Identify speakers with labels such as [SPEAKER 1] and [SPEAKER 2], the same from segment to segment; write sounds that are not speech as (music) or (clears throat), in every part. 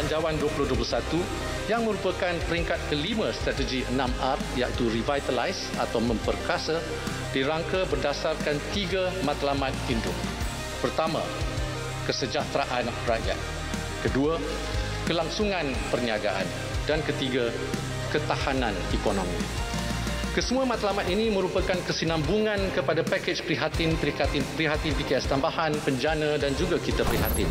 [SPEAKER 1] Belanjawan 2021 yang merupakan peringkat kelima strategi 6R iaitu Revitalize atau Memperkasa dirangka berdasarkan tiga matlamat induk. Pertama, kesejahteraan rakyat. Kedua, kelangsungan perniagaan. Dan ketiga, ketahanan ekonomi. Kesemua matlamat ini merupakan kesinambungan kepada pakej prihatin prihatin prihatin PKS tambahan penjana dan juga kita prihatin.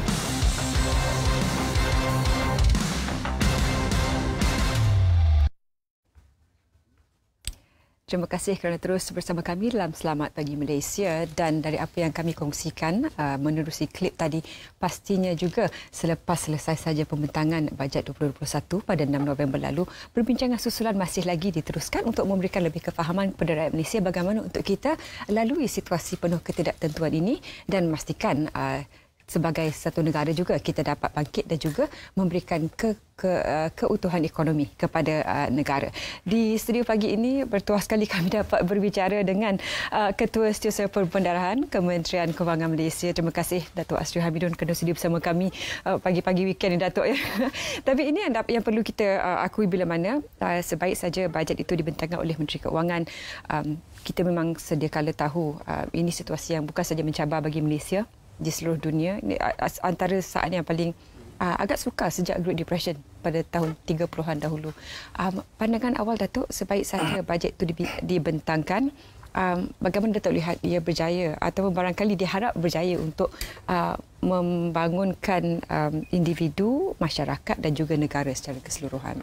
[SPEAKER 2] Terima kasih kerana terus bersama kami dalam Selamat Pagi Malaysia dan dari apa yang kami kongsikan uh, menerusi klip tadi pastinya juga selepas selesai saja pembentangan bajet 2021 pada 6 November lalu perbincangan susulan masih lagi diteruskan untuk memberikan lebih kefahaman kepada rakyat Malaysia bagaimana untuk kita lalui situasi penuh ketidaktentuan ini dan memastikan uh, sebagai satu negara juga kita dapat bangkit dan juga memberikan ke, ke, eh, keutuhan ekonomi kepada uh, negara. Di studio pagi ini bertuah sekali kami (laughs) dapat berbicara dengan uh, Ketua Setiausaha Perbendaharaan Kementerian Kewangan Malaysia. Terima kasih Datuk Asri Hamidun kerana sedia bersama kami uh, pagi-pagi weekend ini Datuk ya. (laughs) Tapi ini yang, yang perlu kita uh, akui bila mana uh, sebaik saja bajet itu dibentangkan oleh Menteri Kewangan um, kita memang sedia kala tahu uh, ini situasi yang bukan saja mencabar bagi Malaysia di seluruh dunia. Ini antara saat yang paling uh, agak suka sejak Great Depression pada tahun 30-an dahulu. Um, pandangan awal Datuk, sebaik saja (coughs) bajet itu dibentangkan, um, bagaimana Datuk lihat ia berjaya atau barangkali diharap berjaya untuk uh, membangunkan um, individu, masyarakat dan juga negara secara keseluruhan?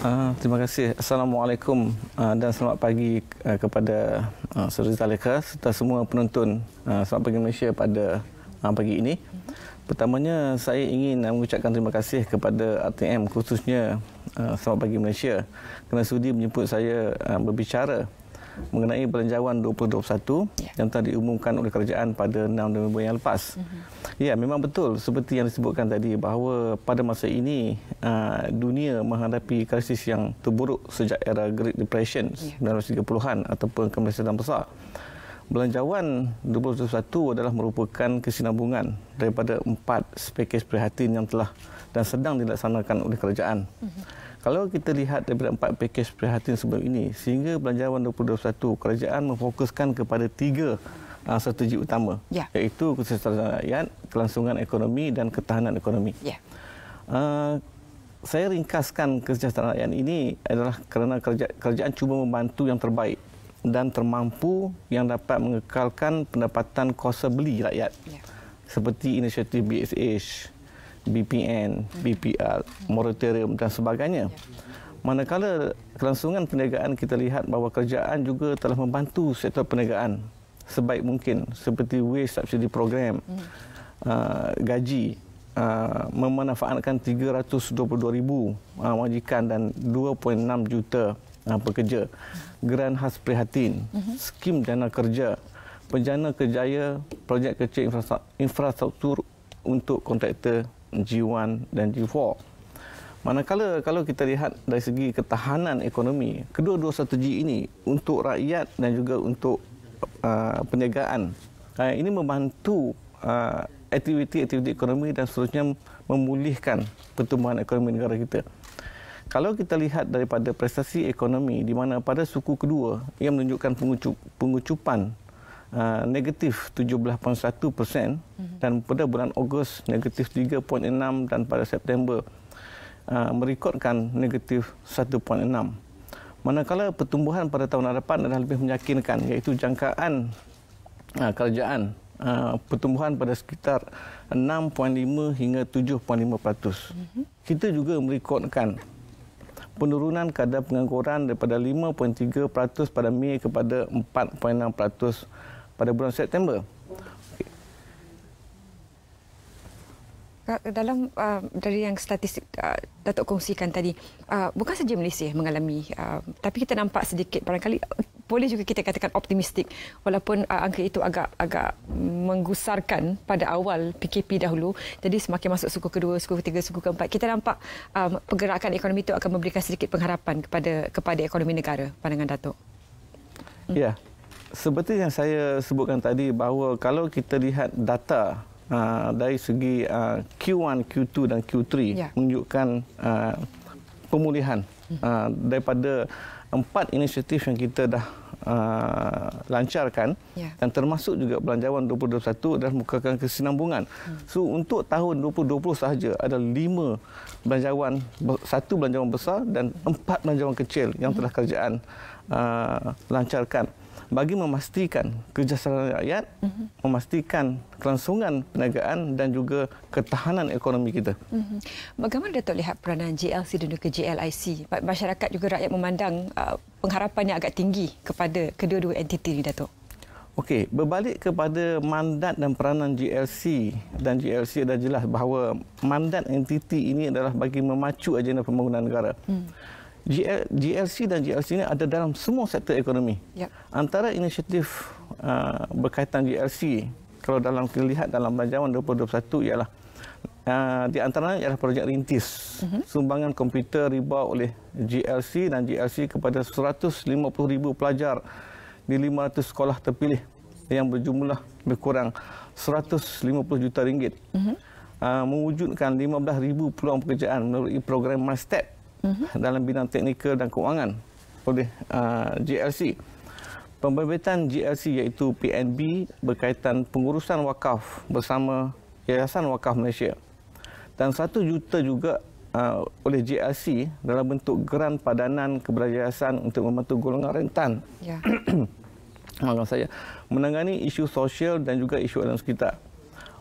[SPEAKER 1] Uh, terima kasih. Assalamualaikum uh, dan selamat pagi uh, kepada uh, Seri Zalika serta semua penonton uh, Selamat Pagi Malaysia pada uh, pagi ini. Pertamanya, saya ingin mengucapkan terima kasih kepada ATM khususnya uh, Selamat Pagi Malaysia kerana sudi menyebut saya uh, berbicara mengenai belanjawan 2021 ya. yang telah diumumkan oleh kerajaan pada 6 November yang lepas. Uh-huh. Ya, memang betul seperti yang disebutkan tadi bahawa pada masa ini uh, dunia menghadapi krisis yang terburuk sejak era Great Depression ya. 1930-an ataupun kemasyarakatan besar. Belanjawan 2021 adalah merupakan kesinambungan daripada empat spekis prihatin yang telah dan sedang dilaksanakan oleh kerajaan. Uh-huh. Kalau kita lihat daripada empat pakej perhatian sebelum ini, sehingga Belanjawan 2021, kerajaan memfokuskan kepada tiga uh, strategi utama, ya. iaitu kesejahteraan rakyat, kelangsungan ekonomi dan ketahanan ekonomi. Ya. Uh, saya ringkaskan kesejahteraan rakyat ini adalah kerana kerajaan, kerajaan cuba membantu yang terbaik dan termampu yang dapat mengekalkan pendapatan kuasa beli rakyat. Ya. Seperti inisiatif BSH, BPN, BPR, moratorium dan sebagainya. Manakala kelangsungan perniagaan kita lihat bahawa kerajaan juga telah membantu sektor perniagaan sebaik mungkin seperti wage subsidy program, hmm. uh, gaji, Uh, memanfaatkan 322,000 uh, wajikan dan 2.6 juta uh, pekerja. Geran khas prihatin, uh-huh. skim dana kerja, penjana kerjaya, projek kecil infrastruktur untuk kontraktor G1 dan G4. Manakala kalau kita lihat dari segi ketahanan ekonomi, kedua-dua strategi ini untuk rakyat dan juga untuk uh, perniagaan, uh, ini membantu uh, aktiviti-aktiviti ekonomi dan seterusnya memulihkan pertumbuhan ekonomi negara kita. Kalau kita lihat daripada prestasi ekonomi di mana pada suku kedua ia menunjukkan pengucup, pengucupan uh, negatif 17.1 persen mhm. dan pada bulan Ogos negatif 3.6 dan pada September uh, merekodkan negatif 1.6. Manakala pertumbuhan pada tahun hadapan adalah lebih meyakinkan iaitu jangkaan uh, kerajaan uh, pertumbuhan pada sekitar 6.5 hingga 7.5 peratus. Mhm. Kita juga merekodkan penurunan kadar pengangguran daripada 5.3% pada Mei kepada 4.6% pada bulan September.
[SPEAKER 2] dalam uh, dari yang statistik uh, Datuk kongsikan tadi uh, bukan saja Malaysia mengalami uh, tapi kita nampak sedikit barangkali boleh juga kita katakan optimistik walaupun uh, angka itu agak agak menggusarkan pada awal PKP dahulu jadi semakin masuk suku kedua suku ketiga suku keempat kita nampak um, pergerakan ekonomi itu akan memberikan sedikit pengharapan kepada kepada ekonomi negara pandangan Datuk
[SPEAKER 1] Ya seperti yang saya sebutkan tadi bahawa kalau kita lihat data uh, dari segi uh, Q1, Q2 dan Q3 ya. menunjukkan uh, pemulihan uh, daripada empat inisiatif yang kita dah Uh, lancarkan yeah. dan termasuk juga belanjawan 2021 dan mukakan kesinambungan. Mm. So untuk tahun 2020 sahaja ada lima belanjawan satu belanjawan besar dan empat belanjawan kecil yang hmm. telah kerajaan uh, lancarkan bagi memastikan kejayaan rakyat, mm -hmm. memastikan kelangsungan perniagaan dan juga ketahanan ekonomi kita.
[SPEAKER 2] Mm -hmm. Bagaimana Dato' lihat peranan JLC dan juga JLIC? Masyarakat juga rakyat memandang uh, pengharapannya agak tinggi kepada kedua-dua entiti ini, Dato'.
[SPEAKER 1] Okey, berbalik kepada mandat dan peranan GLC dan GLC dah jelas bahawa mandat entiti ini adalah bagi memacu agenda pembangunan negara. Hmm. GLC dan GLC ini ada dalam semua sektor ekonomi. Ya. Antara inisiatif uh, berkaitan GLC, kalau dalam kita lihat dalam belanjawan 2021 ialah uh, di antaranya ialah projek rintis. Uh-huh. Sumbangan komputer riba oleh GLC dan GLC kepada 150,000 pelajar di 500 sekolah terpilih yang berjumlah berkurang 150 juta ringgit. Uh-huh. Uh, mewujudkan 15,000 peluang pekerjaan melalui program MyStep. Step huh mm-hmm. dalam bidang teknikal dan kewangan oleh uh, GLC. Pembebitan GLC iaitu PNB berkaitan pengurusan wakaf bersama Yayasan Wakaf Malaysia. Dan satu juta juga uh, oleh GLC dalam bentuk geran padanan keberjayaan untuk membantu golongan rentan. Ya. Yeah. (coughs) saya menangani isu sosial dan juga isu alam sekitar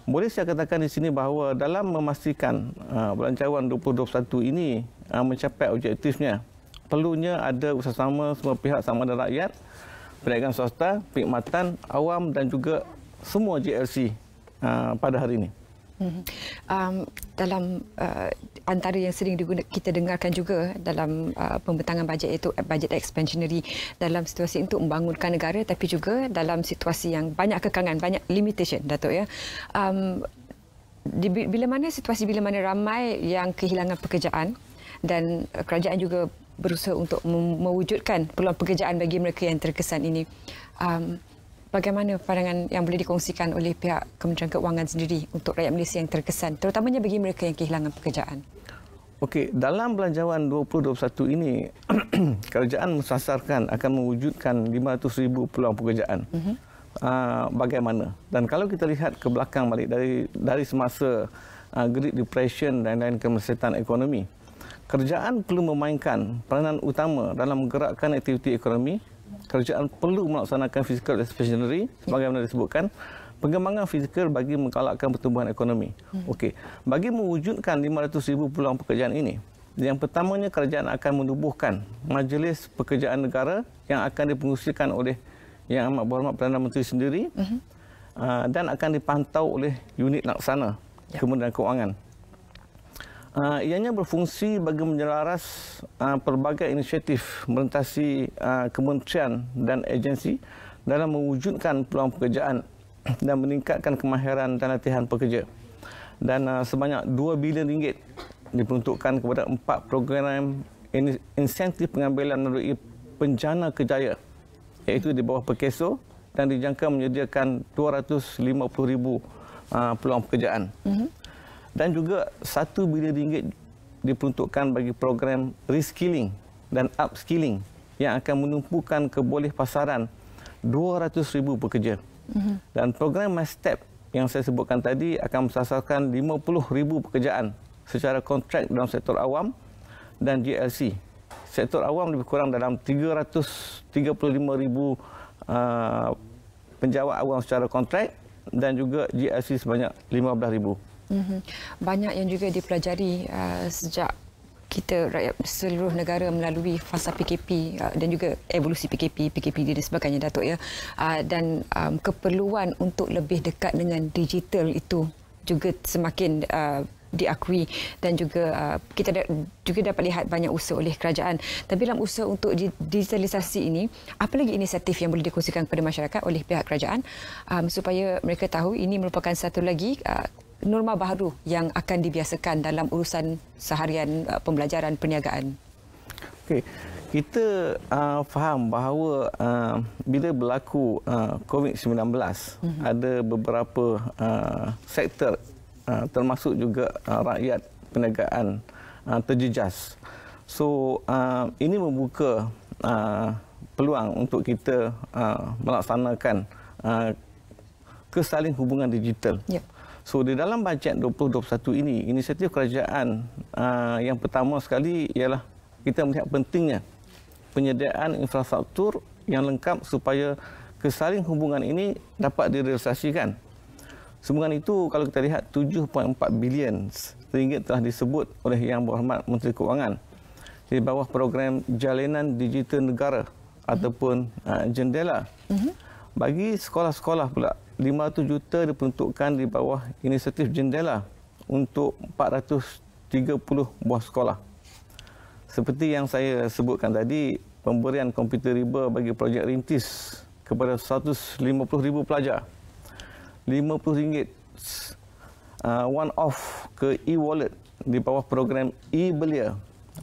[SPEAKER 1] boleh saya katakan di sini bahawa dalam memastikan uh, belancawan 2021 ini uh, mencapai objektifnya, perlunya ada usaha sama semua pihak sama ada rakyat, perniagaan swasta, perkhidmatan, awam dan juga semua JLC uh, pada hari ini.
[SPEAKER 2] Mhm. Um, dalam uh, antara yang sering diguna, kita dengarkan juga dalam uh, pembentangan bajet itu bajet expansionary dalam situasi untuk membangunkan negara tapi juga dalam situasi yang banyak kekangan banyak limitation Datuk ya. Um, di, bila mana situasi bila mana ramai yang kehilangan pekerjaan dan kerajaan juga berusaha untuk mewujudkan peluang pekerjaan bagi mereka yang terkesan ini. Um, bagaimana pandangan yang boleh dikongsikan oleh pihak Kementerian Keuangan sendiri untuk rakyat Malaysia yang terkesan terutamanya bagi mereka yang kehilangan pekerjaan?
[SPEAKER 1] Okey, dalam belanjawan 2021 ini, (clears throat) kerajaan mensasarkan akan mewujudkan 500,000 peluang pekerjaan. Uh-huh. bagaimana? Dan kalau kita lihat ke belakang balik dari dari semasa uh, Great Depression dan lain-lain kemesetan ekonomi, kerajaan perlu memainkan peranan utama dalam menggerakkan aktiviti ekonomi kerajaan perlu melaksanakan fiscal expansionary sebagaimana disebutkan pengembangan fizikal bagi menggalakkan pertumbuhan ekonomi. Hmm. Okey, bagi mewujudkan 500,000 pulang pekerjaan ini, yang pertamanya kerajaan akan menubuhkan majlis pekerjaan negara yang akan dipengerusikan oleh yang amat berhormat Perdana Menteri sendiri uh-huh. dan akan dipantau oleh unit laksana ya. Kementerian kewangan. Uh, ianya berfungsi bagi menyelaras uh, ah, pelbagai inisiatif merentasi uh, ah, kementerian dan agensi dalam mewujudkan peluang pekerjaan (clears throat) dan meningkatkan kemahiran dan latihan pekerja. Dan uh, sebanyak 2 bilion ringgit diperuntukkan kepada empat program insentif pengambilan melalui penjana kejaya iaitu di bawah Perkeso dan dijangka menyediakan 250,000 uh, peluang pekerjaan. Mm-hmm dan juga satu bilion ringgit diperuntukkan bagi program reskilling dan upskilling yang akan menumpukan keboleh pasaran 200,000 pekerja. Mhm. Dan program MyStep yang saya sebutkan tadi akan mensasarkan 50,000 pekerjaan secara kontrak dalam sektor awam dan GLC. Sektor awam lebih kurang dalam 335,000 uh, ah, penjawat awam secara kontrak dan juga GLC sebanyak 15,000 pekerjaan.
[SPEAKER 2] Mm-hmm. Banyak yang juga dipelajari uh, sejak kita rakyat seluruh negara melalui fasa PKP uh, dan juga evolusi PKP, PKP dan sebagainya Datuk ya. Uh, dan um, keperluan untuk lebih dekat dengan digital itu juga semakin uh, diakui dan juga uh, kita da- juga dapat lihat banyak usaha oleh kerajaan. Tapi dalam usaha untuk digitalisasi ini, apa lagi inisiatif yang boleh dikongsikan kepada masyarakat oleh pihak kerajaan um, supaya mereka tahu ini merupakan satu lagi uh, norma baru yang akan dibiasakan dalam urusan seharian uh, pembelajaran perniagaan?
[SPEAKER 1] Okey. Kita uh, faham bahawa uh, bila berlaku uh, COVID-19 mm-hmm. ada beberapa uh, sektor uh, termasuk juga uh, rakyat perniagaan uh, terjejas. So uh, ini membuka uh, peluang untuk kita uh, melaksanakan uh, kesaling hubungan digital. Yeah. So di dalam bajet 2021 ini, inisiatif kerajaan uh, yang pertama sekali ialah kita melihat pentingnya penyediaan infrastruktur yang lengkap supaya kesaling hubungan ini dapat direalisasikan. Sumbangan itu kalau kita lihat 7.4 bilion ringgit telah disebut oleh Yang Berhormat Menteri Keuangan di bawah program jalanan Digital Negara ataupun uh, Jendela. Uh-huh. Bagi sekolah-sekolah pula 500 juta diperuntukkan di bawah inisiatif jendela untuk 430 buah sekolah. Seperti yang saya sebutkan tadi, pemberian komputer riba bagi projek rintis kepada ribu pelajar. RM50 uh, one off ke e-wallet di bawah program e-belia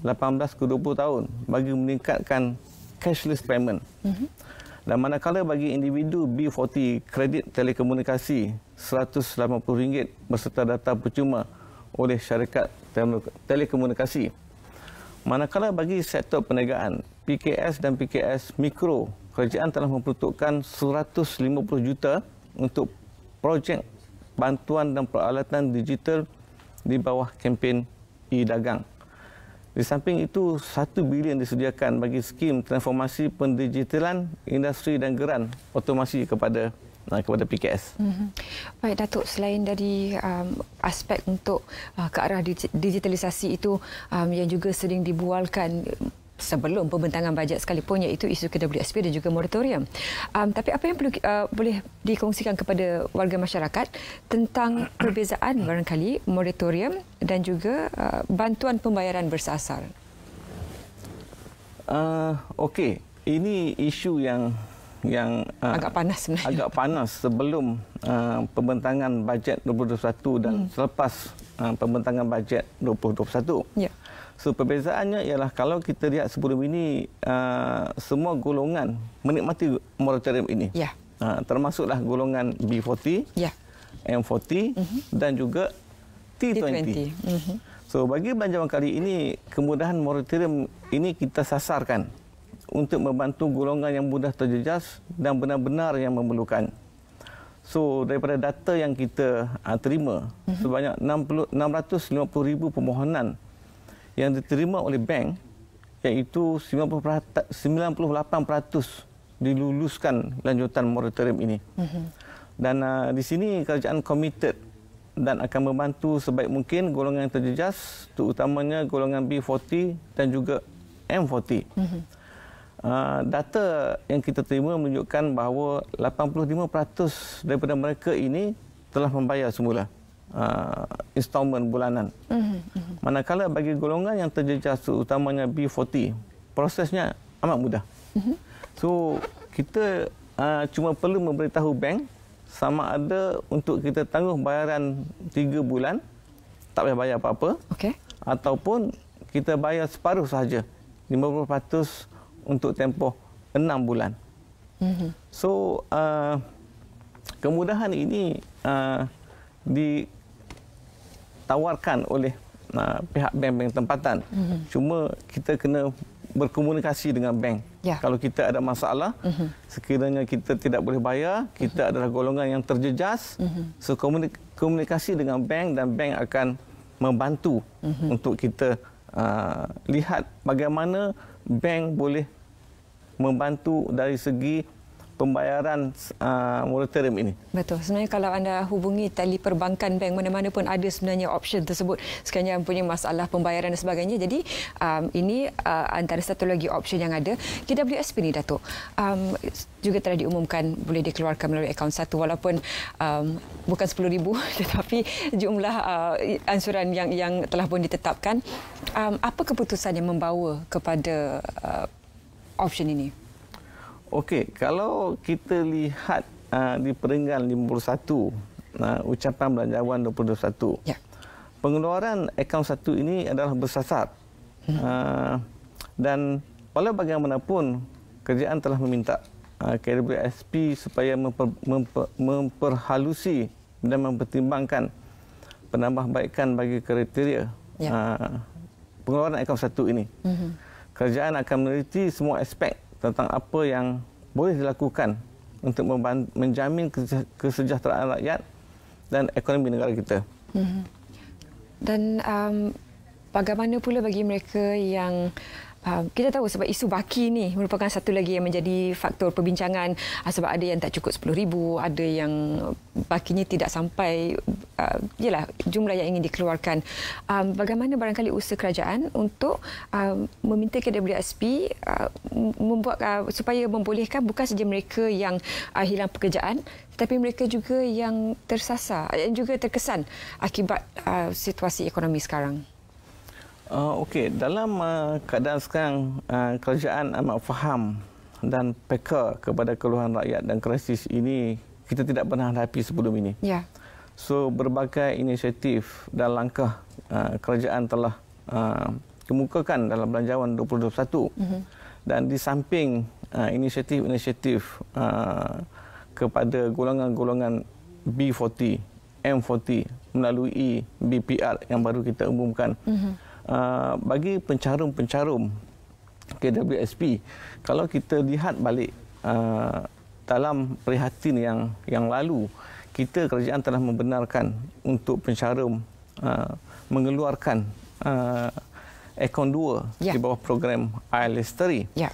[SPEAKER 1] 18 ke 20 tahun bagi meningkatkan cashless payment. Mm-hmm. Dan manakala bagi individu B40 kredit telekomunikasi RM180 berserta data percuma oleh syarikat telekomunikasi. Manakala bagi sektor perniagaan, PKS dan PKS mikro, kerajaan telah memperuntukkan 150 juta untuk projek bantuan dan peralatan digital di bawah kempen e-dagang. Di samping itu, 1 bilion disediakan bagi skim transformasi pendigitalan industri dan geran otomasi kepada eh, kepada PKS.
[SPEAKER 2] Mhm. Baik Datuk, selain dari um, aspek untuk uh, ke arah digitalisasi itu um, yang juga sering dibualkan sebelum pembentangan bajet sekalipun iaitu isu KWSP dan juga moratorium. Um, tapi apa yang perlu, uh, boleh dikongsikan kepada warga masyarakat tentang (clears throat) perbezaan barangkali moratorium dan juga uh, bantuan pembayaran bersasar?
[SPEAKER 1] Uh, Okey, ini isu yang yang uh, agak panas sebenarnya. Agak panas sebelum uh, pembentangan bajet 2021 dan hmm. selepas uh, pembentangan bajet 2021. Ya. Yeah. So perbezaannya ialah kalau kita lihat sebelum ini uh, semua golongan menikmati moratorium ini. Ya. Uh, termasuklah golongan B40, ya. M40 uh -huh. dan juga T20. T20. Uh -huh. So bagi belanjawan kali ini kemudahan moratorium ini kita sasarkan untuk membantu golongan yang mudah terjejas dan benar-benar yang memerlukan. So daripada data yang kita uh, terima uh mhm. -huh. sebanyak 60 650,000 permohonan yang diterima oleh bank iaitu 98% diluluskan lanjutan moratorium ini. Mhm. Dan uh, di sini kerajaan committed dan akan membantu sebaik mungkin golongan yang terjejas terutamanya golongan B40 dan juga M40. Uh, mhm. ah, data yang kita terima menunjukkan bahawa 85% daripada mereka ini telah membayar semula uh, installment bulanan. Mm -hmm. Manakala bagi golongan yang terjejas utamanya B40, prosesnya amat mudah. Mm -hmm. So kita uh, cuma perlu memberitahu bank sama ada untuk kita tangguh bayaran 3 bulan tak payah bayar apa-apa okay. ataupun kita bayar separuh sahaja 50% untuk tempoh 6 bulan. Mhm. So uh, kemudahan ini uh, di ditawarkan oleh uh, pihak bank-bank tempatan. Mm-hmm. Cuma kita kena berkomunikasi dengan bank. Yeah. Kalau kita ada masalah, mm-hmm. sekiranya kita tidak boleh bayar, kita mm-hmm. adalah golongan yang terjejas, mm-hmm. so komunikasi dengan bank dan bank akan membantu mm-hmm. untuk kita uh, lihat bagaimana bank boleh membantu dari segi pembayaran uh, moratorium ini.
[SPEAKER 2] Betul. Sebenarnya kalau anda hubungi tali perbankan bank mana-mana pun ada sebenarnya option tersebut. Sekiranya punya masalah pembayaran dan sebagainya. Jadi um, ini uh, antara satu lagi option yang ada. KWSP ini Datuk. Um, juga telah diumumkan boleh dikeluarkan melalui akaun satu walaupun um, bukan RM10,000 (laughs) tetapi jumlah uh, ansuran yang yang telah pun ditetapkan. Um, apa keputusan yang membawa kepada uh, option ini?
[SPEAKER 1] Okey, kalau kita lihat uh, di peringkat 51, uh, ucapan belanjawan 2021, ya. pengeluaran akaun satu ini adalah bersasar. Hmm. Uh, dan walau bagaimanapun, kerjaan telah meminta ah, KWSP supaya memper, memper, memperhalusi dan mempertimbangkan penambahbaikan bagi kriteria ya. pengeluaran akaun satu ini. Uh-huh. Kerjaan akan meneliti semua aspek tentang apa yang boleh dilakukan untuk menjamin kesejahteraan rakyat dan ekonomi negara kita.
[SPEAKER 2] Mhm. Dan um, bagaimana pula bagi mereka yang Ah, kita tahu sebab isu baki ni merupakan satu lagi yang menjadi faktor perbincangan ah, sebab ada yang tak cukup 10,000, ada yang bakinya tidak sampai uh, yalah jumlah yang ingin dikeluarkan. bagaimana barangkali usaha kerajaan untuk meminta KWSP uh, membuat supaya membolehkan bukan saja mereka yang hilang pekerjaan tetapi mereka juga yang tersasar yang juga terkesan akibat situasi ekonomi sekarang.
[SPEAKER 1] Uh, Okey, dalam uh, keadaan sekarang uh, kerajaan amat faham dan peka kepada keluhan rakyat dan krisis ini kita tidak pernah hadapi sebelum ini. Ya. Yeah. So berbagai inisiatif dan langkah uh, kerajaan telah uh, kemukakan dalam belanjawan 2021. Mm-hmm. Dan di samping uh, inisiatif-inisiatif uh, kepada golongan-golongan B40, M40 melalui BPR yang baru kita umumkan. Mm-hmm. Ah, bagi pencarum-pencarum KWSP kalau kita lihat balik ah, dalam prihatin yang yang lalu kita kerajaan telah membenarkan untuk pencarum ah, mengeluarkan uh, ekon 2 di bawah program iListery yeah.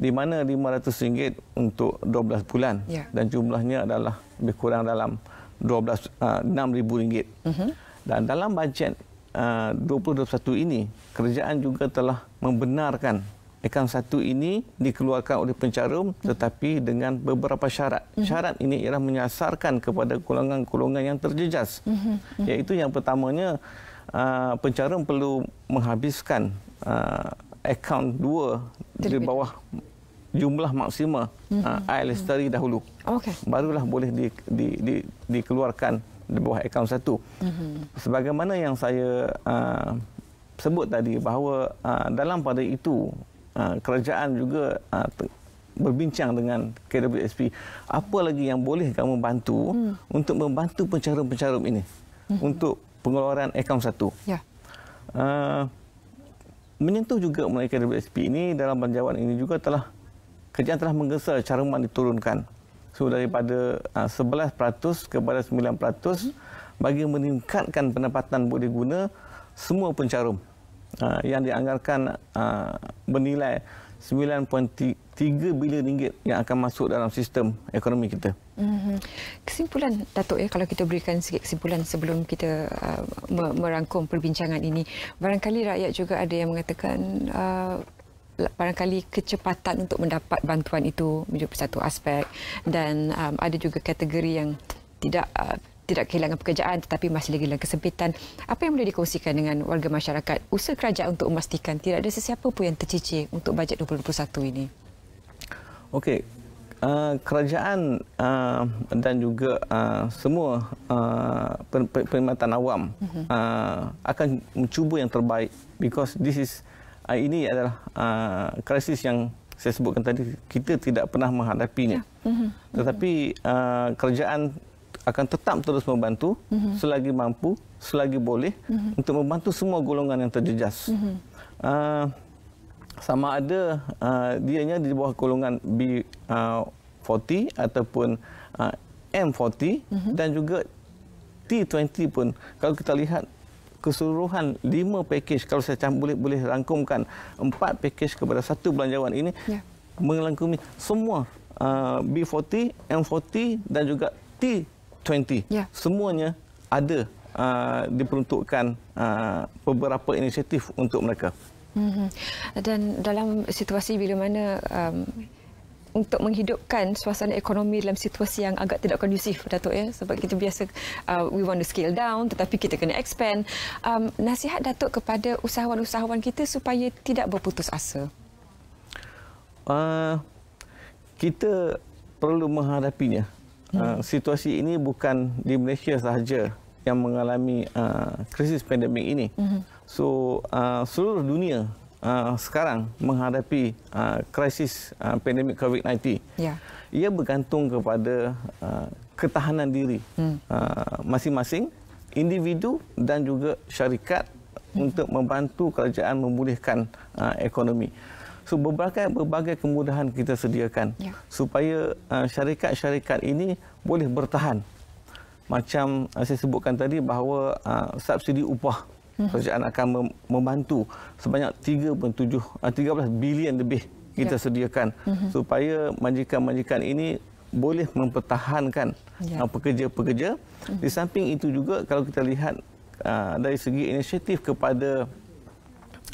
[SPEAKER 1] di mana RM500 untuk 12 bulan yeah. dan jumlahnya adalah lebih kurang dalam 12 uh, 6000 ringgit. mm Dan dalam bajet 2021 ini, kerajaan juga telah membenarkan akaun satu ini dikeluarkan oleh pencarum tetapi dengan beberapa syarat. Mhm. Syarat ini ialah menyasarkan kepada golongan-golongan yang terjejas. Mhm, mhm. Iaitu yang pertamanya, uh, pencarum perlu menghabiskan uh, akaun dua di bawah jumlah maksima mm-hmm. uh, air lestari dahulu. Okay. Barulah boleh di, di, di, dikeluarkan di bawah akaun satu. Mm-hmm. Sebagaimana yang saya uh, sebut tadi bahawa uh, dalam pada itu uh, kerajaan juga uh, berbincang dengan KWSP apa lagi yang boleh kamu bantu mm. untuk membantu pencarum-pencarum ini mm-hmm. untuk pengeluaran akaun satu. Yeah. Uh, menyentuh juga mereka KWSP ini dalam penjawaban ini juga telah kerjaan telah menggesa caruman diturunkan. So daripada uh, ah, 11% kepada 9% bagi meningkatkan pendapatan boleh guna semua pencarum uh, yang dianggarkan uh, bernilai 9.3 bilion ringgit yang akan masuk dalam sistem ekonomi kita.
[SPEAKER 2] Mm-hmm. Kesimpulan Datuk ya kalau kita berikan sikit kesimpulan sebelum kita uh, merangkum perbincangan ini barangkali rakyat juga ada yang mengatakan uh, barangkali kecepatan untuk mendapat bantuan itu menjadi satu aspek dan um, ada juga kategori yang tidak uh, tidak kehilangan pekerjaan tetapi masih lagi dalam kesempitan apa yang boleh dikongsikan dengan warga masyarakat usaha kerajaan untuk memastikan tidak ada sesiapa pun yang tercicir untuk bajet 2021 ini
[SPEAKER 1] okey Uh, kerajaan uh, dan juga uh, semua uh, perkhidmatan awam mhm. uh, akan mencuba yang terbaik because this is uh, ini adalah uh, krisis yang saya sebutkan tadi kita tidak pernah menghadapinya. Ya. Mm-hmm. Tetapi uh, ah, kerajaan akan tetap terus membantu mm-hmm. selagi mampu, selagi boleh mm-hmm. untuk membantu semua golongan yang terjejas. Mm-hmm. Uh, sama ada uh, dianya di bawah golongan B40 uh, ataupun uh, M40 mm-hmm. dan juga T20 pun kalau kita lihat keseluruhan lima pakej kalau saya boleh boleh rangkumkan empat pakej kepada satu belanjawan ini ya. melengkapi semua uh, B40, M40 dan juga T20. Ya. Semuanya ada uh, diperuntukkan uh, beberapa inisiatif untuk mereka.
[SPEAKER 2] Mhm. Dan dalam situasi bila mana um, untuk menghidupkan suasana ekonomi dalam situasi yang agak tidak kondusif Datuk ya sebab kita biasa uh, we want to scale down tetapi kita kena expand um, nasihat Datuk kepada usahawan-usahawan kita supaya tidak berputus asa
[SPEAKER 1] uh, kita perlu menghadapinya uh, hmm. situasi ini bukan di Malaysia sahaja yang mengalami uh, krisis pandemik ini. hmm So uh, seluruh dunia Ah, sekarang menghadapi uh, krisis uh, pandemik COVID-19. Ya. Ia bergantung kepada uh, ketahanan diri hmm. masing-masing hmm. uh, individu dan juga syarikat hmm. untuk membantu kerajaan memulihkan uh, ekonomi. So berbagai berbagai kemudahan kita sediakan ya. supaya syarikat-syarikat uh, ini boleh bertahan. Macam saya sebutkan tadi bahawa uh, subsidi upah Mhm. kerajaan akan membantu sebanyak 3.7 13 eh, bilion lebih kita ya. sediakan uh-huh. supaya majikan-majikan ini boleh mempertahankan ya. Eh, pekerja-pekerja. Uh-huh. Di samping itu juga kalau kita lihat uh, dari segi inisiatif kepada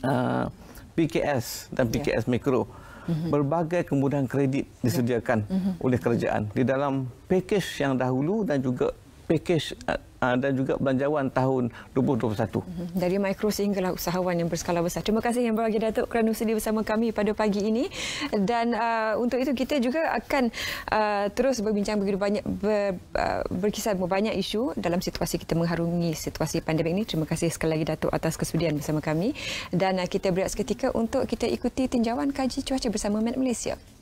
[SPEAKER 1] uh, PKS dan PKS ya. mikro berbagai kemudahan kredit disediakan ya. uh-huh. oleh kerajaan di dalam pakej yang dahulu dan juga pakej ah, ah, dan juga belanjawan tahun 2021. Mhm.
[SPEAKER 2] Dari mikro sehinggalah usahawan yang berskala besar. Terima kasih yang berbahagia Datuk kerana sedia bersama kami pada pagi ini. Dan uh, untuk itu kita juga akan uh, terus berbincang begitu banyak ber, uh, berkisar banyak isu dalam situasi kita mengharungi situasi pandemik ini. Terima kasih sekali lagi Datuk atas kesudian bersama kami. Dan uh, kita berehat seketika untuk kita ikuti tinjauan kaji cuaca bersama Met Malaysia.